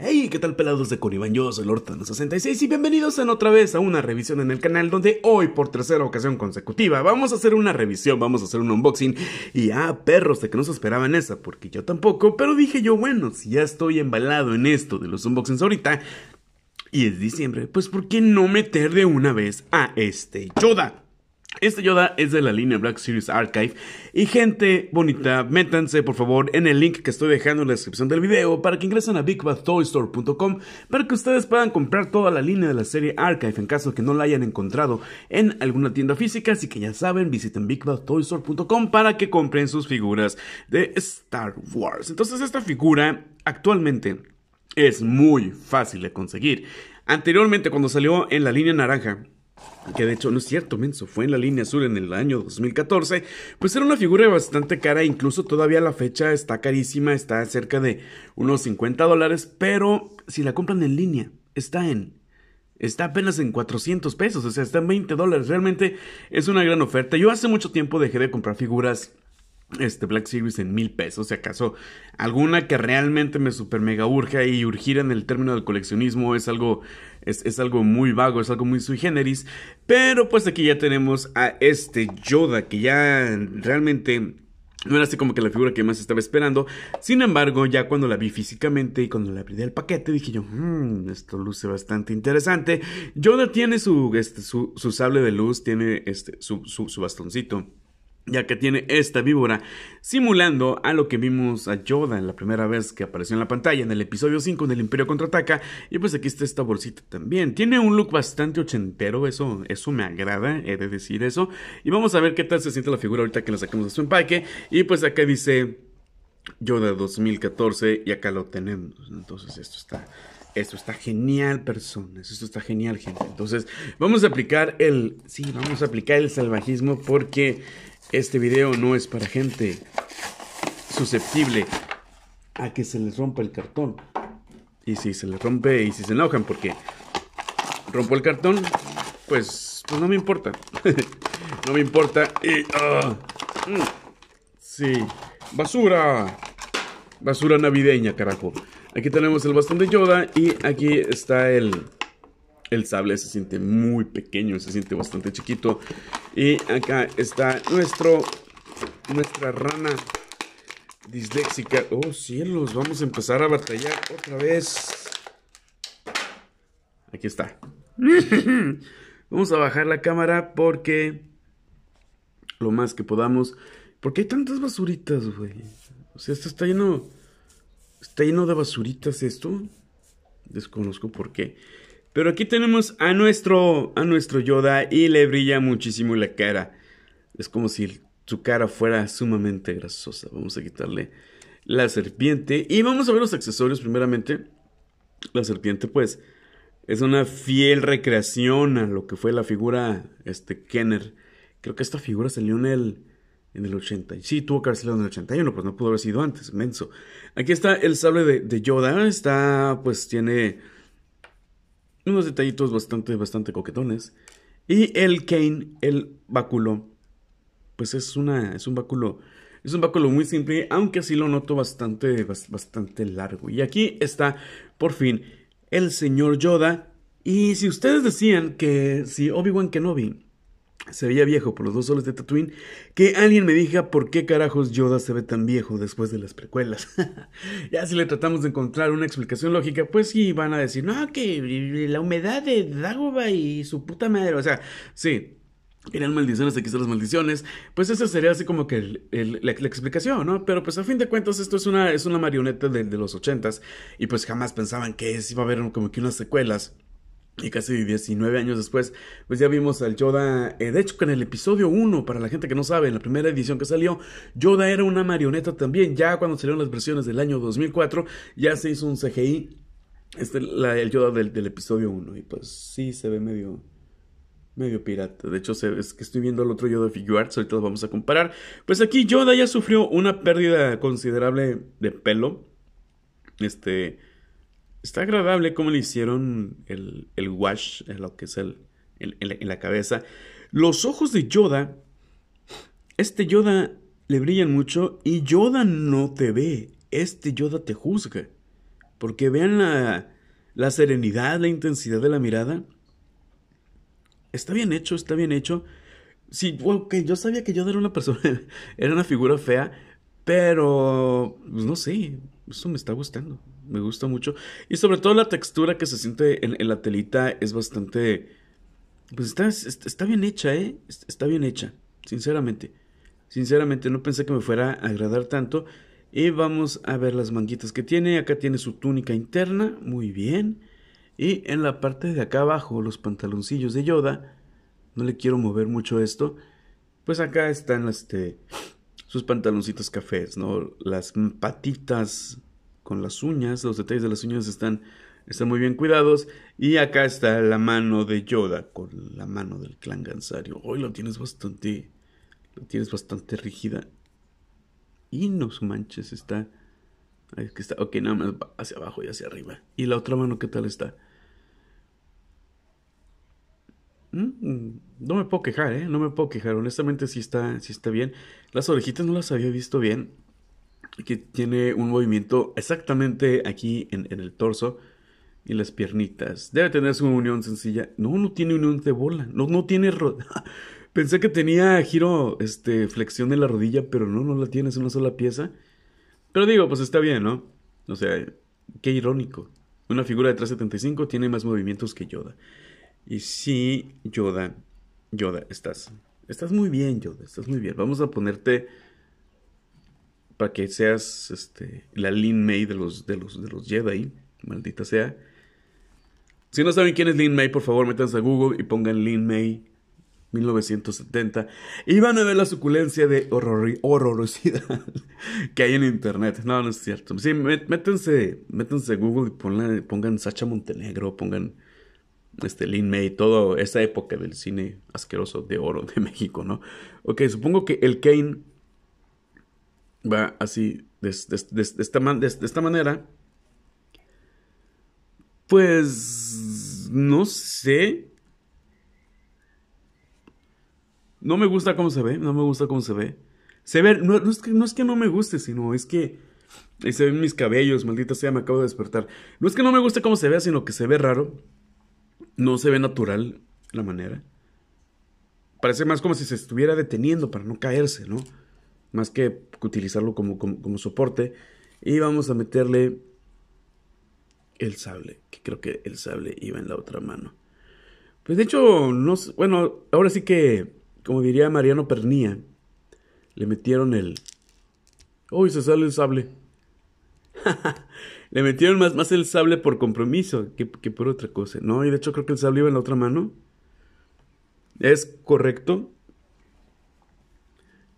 Hey, ¿qué tal pelados de Coriban? Yo soy lortano 66 y bienvenidos en otra vez a una revisión en el canal donde hoy por tercera ocasión consecutiva vamos a hacer una revisión, vamos a hacer un unboxing y ah, perros de que no se esperaban esa, porque yo tampoco, pero dije yo, bueno, si ya estoy embalado en esto de los unboxings ahorita y es diciembre, pues ¿por qué no meter de una vez a este Yoda? Esta Yoda es de la línea Black Series Archive. Y gente bonita, métanse por favor en el link que estoy dejando en la descripción del video para que ingresen a BigBadToyStore.com para que ustedes puedan comprar toda la línea de la serie Archive en caso que no la hayan encontrado en alguna tienda física. Así que ya saben, visiten BigBadToyStore.com para que compren sus figuras de Star Wars. Entonces esta figura actualmente es muy fácil de conseguir. Anteriormente cuando salió en la línea naranja que de hecho no es cierto, Menso, fue en la línea azul en el año 2014, pues era una figura bastante cara, incluso todavía la fecha está carísima, está cerca de unos 50 dólares, pero si la compran en línea, está en... Está apenas en 400 pesos, o sea, está en 20 dólares. Realmente es una gran oferta. Yo hace mucho tiempo dejé de comprar figuras este Black Series en mil pesos, si acaso alguna que realmente me super mega urge y urgir en el término del coleccionismo es algo, es, algo muy vago, es algo muy sui generis, pero pues aquí ya tenemos a este Yoda que ya realmente... No era así como que la figura que más estaba esperando. Sin embargo, ya cuando la vi físicamente y cuando le abrí el paquete, dije yo, hmm, esto luce bastante interesante. Yoda tiene este, su, su, sable de luz, tiene este, su bastoncito ya que tiene esta víbora, simulando a lo que vimos a Yoda en la primera vez que apareció en la pantalla en el episodio 5 del Imperio Contraataca, y pues aquí está esta bolsita también. Tiene un look bastante ochentero, eso, eso me agrada, he de decir eso, y vamos a ver qué tal se siente la figura ahorita que la sacamos de su empaque, y pues acá dice Yoda 2014, y acá lo tenemos, entonces esto está... Esto está genial, personas. Esto está genial, gente. Entonces, vamos a aplicar el. Sí, vamos a aplicar el salvajismo porque este video no es para gente susceptible a que se les rompa el cartón. Y si se les rompe y si se enojan porque rompo el cartón, pues, pues no me importa. no me importa. Y, ah, mm, sí, basura. Basura navideña, carajo. Aquí tenemos el bastón de Yoda y aquí está el, el sable se siente muy pequeño, se siente bastante chiquito. Y acá está nuestro, nuestra rana disléxica. Oh cielos, vamos a empezar a batallar otra vez. Aquí está. vamos a bajar la cámara porque lo más que podamos. Porque hay tantas basuritas, güey? O sea, esto está lleno Está lleno de basuritas esto. Desconozco por qué. Pero aquí tenemos a nuestro, a nuestro Yoda y le brilla muchísimo la cara. Es como si su cara fuera sumamente grasosa. Vamos a quitarle la serpiente. Y vamos a ver los accesorios primeramente. La serpiente pues es una fiel recreación a lo que fue la figura este Kenner. Creo que esta figura salió en el en el 80. Sí, tuvo carcelado en el 81, pues no pudo haber sido antes, menso. Aquí está el sable de, Yoda. Está, pues tiene unos detallitos bastante, bastante coquetones. Y el Kane, el báculo, pues es una, es un báculo, es un báculo muy simple, aunque así lo noto bastante, bastante largo. Y aquí está, por fin, el señor Yoda. Y si ustedes decían que si Obi-Wan Kenobi se veía viejo por los dos soles de Tatooine, que alguien me diga por qué carajos Yoda se ve tan viejo después de las precuelas. ya si le tratamos de encontrar una explicación lógica, pues sí, van a decir, no, que la humedad de Dagobah y su puta madre, o sea, sí. Eran maldiciones, aquí están las maldiciones. Pues esa sería así como que la, explicación, ¿no? Pero pues a fin de cuentas esto es una, es una marioneta de, los ochentas y pues jamás pensaban que iba a haber como que unas secuelas. Y casi 19 años después, pues ya vimos al Yoda. Eh, de hecho, que en el episodio 1, para la gente que no sabe, en la primera edición que salió, Yoda era una marioneta también. Ya cuando salieron las versiones del año 2004, ya se hizo un CGI. Este, la, el Yoda del, del episodio 1. Y pues sí, se ve medio medio pirata. De hecho, es que estoy viendo el otro Yoda Figuarts, ahorita todo vamos a comparar. Pues aquí Yoda ya sufrió una pérdida considerable de pelo. Este, Está agradable como le hicieron el, el wash, lo que es el, en la cabeza. Los ojos de Yoda, este Yoda le brillan mucho y Yoda no te ve, este Yoda te juzga. Porque vean la, serenidad, la intensidad de la mirada. Está bien hecho, está bien hecho. Sí, ok, yo sabía que Yoda era una persona, era una figura fea, pero pues no sé, eso me está gustando me gusta mucho. Y sobre todo la textura que se siente en, el la telita es bastante... Pues está, bien hecha, ¿eh? Está bien hecha, sinceramente. Sinceramente, no pensé que me fuera a agradar tanto. Y vamos a ver las manguitas que tiene. Acá tiene su túnica interna, muy bien. Y en la parte de acá abajo, los pantaloncillos de Yoda. No le quiero mover mucho esto. Pues acá están este, sus pantaloncitos cafés, ¿no? Las patitas con las uñas, los detalles de las uñas están, están muy bien cuidados. Y acá está la mano de Yoda con la mano del clan Gansario. Hoy lo tienes bastante, lo tienes bastante rígida. Y no manches, está... Es que está, ok, nada más hacia abajo y hacia arriba. ¿Y la otra mano qué tal está? Mm, no me puedo quejar, ¿eh? No me puedo quejar. Honestamente, sí está, sí está bien. Las orejitas no las había visto bien que tiene un movimiento exactamente aquí en, el torso y las piernitas. Debe tener su unión sencilla. No, no tiene unión de bola. No, no tiene... Pensé que tenía giro, este, flexión en la rodilla, pero no, no la tienes es una sola pieza. Pero digo, pues está bien, ¿no? O sea, qué irónico. Una figura de 375 tiene más movimientos que Yoda. Y sí, Yoda, Yoda, estás, estás muy bien, Yoda, estás muy bien. Vamos a ponerte para que seas este, la Lin May de los, de, los, de los Jedi, maldita sea. Si no saben quién es Lin May, por favor, métanse a Google y pongan Lin May 1970 y van a ver la suculencia de horrorosidad que hay en internet. No, no es cierto. Sí, métanse, a Google y pongan Sacha Montenegro, pongan este, Lin May, toda esa época del cine asqueroso de oro de México, ¿no? Ok, supongo que el Kane va así, de, de, de, esta, manera, pues no sé. No me gusta cómo se ve, no me gusta cómo se ve. Se ve, no, es, que, no es que no me guste, sino es que ahí se ven mis cabellos, maldita sea, me acabo de despertar. No es que no me guste cómo se ve, sino que se ve raro. No se ve natural la manera. Parece más como si se estuviera deteniendo para no caerse, ¿no? más que utilizarlo como, soporte. Y vamos a meterle el sable, que creo que el sable iba en la otra mano. Pues de hecho, no bueno, ahora sí que, como diría Mariano Pernía, le metieron el... ¡Uy, se sale el sable! le metieron más, más el sable por compromiso que, que por otra cosa, ¿no? Y de hecho creo que el sable iba en la otra mano. Es correcto,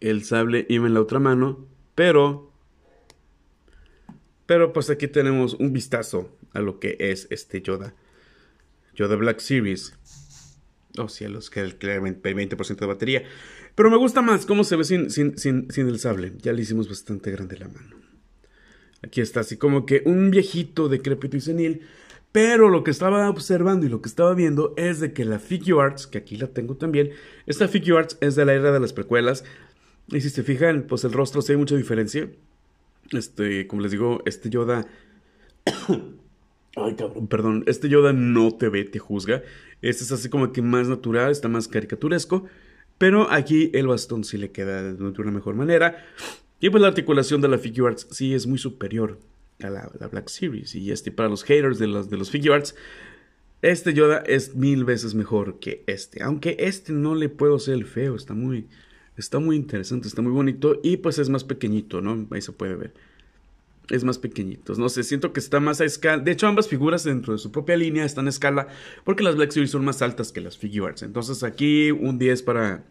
el sable iba en la otra mano, pero... Pero pues aquí tenemos un vistazo a lo que es este Yoda. Yoda Black Series. Oh cielos, que claramente 20% de batería. Pero me gusta más cómo se ve sin, sin, sin el sable. Ya le hicimos bastante grande la mano. Aquí está, así como que un viejito decrépito y senil. Pero lo que estaba observando y lo que estaba viendo es de que la Figure Arts, que aquí la tengo también, esta Figure Arts es de la era de las precuelas, y si se fijan, pues el rostro sí hay mucha diferencia. Este, como les digo, este Yoda. Ay, cabrón, perdón. Este Yoda no te ve, te juzga. Este es así como que más natural, está más caricaturesco. Pero aquí el bastón sí le queda de una mejor manera. Y pues la articulación de la Figure Arts sí es muy superior a la, Black Series. Y este, para los haters de los, de los Figure Arts, este Yoda es mil veces mejor que este. Aunque este no le puedo ser el feo, está muy. Está muy interesante, está muy bonito y pues es más pequeñito, ¿no? Ahí se puede ver. Es más pequeñito. No sé, siento que está más a escala. De hecho, ambas figuras dentro de su propia línea están a escala porque las Black Series son más altas que las Figures. Entonces aquí un 10 para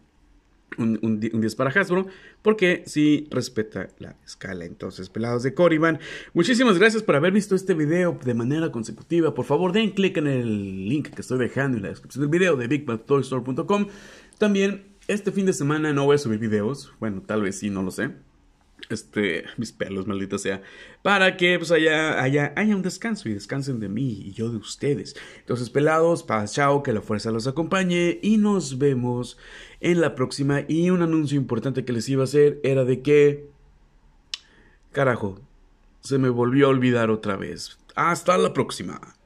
un, para Hasbro, porque sí respeta la escala. Entonces, pelados de Corriban, muchísimas gracias por haber visto este video de manera consecutiva. Por favor, den clic en el link que estoy dejando en la descripción del video de BigBadToyStore.com. También este fin de semana no voy a subir videos. Bueno, tal vez sí, no lo sé. Este, mis pelos, maldita sea. Para que pues haya, haya, haya un descanso y descansen de mí y yo de ustedes. Entonces, pelados, pa' chao, que la fuerza los acompañe y nos vemos en la próxima. Y un anuncio importante que les iba a hacer era de que... Carajo, se me volvió a olvidar otra vez. Hasta la próxima.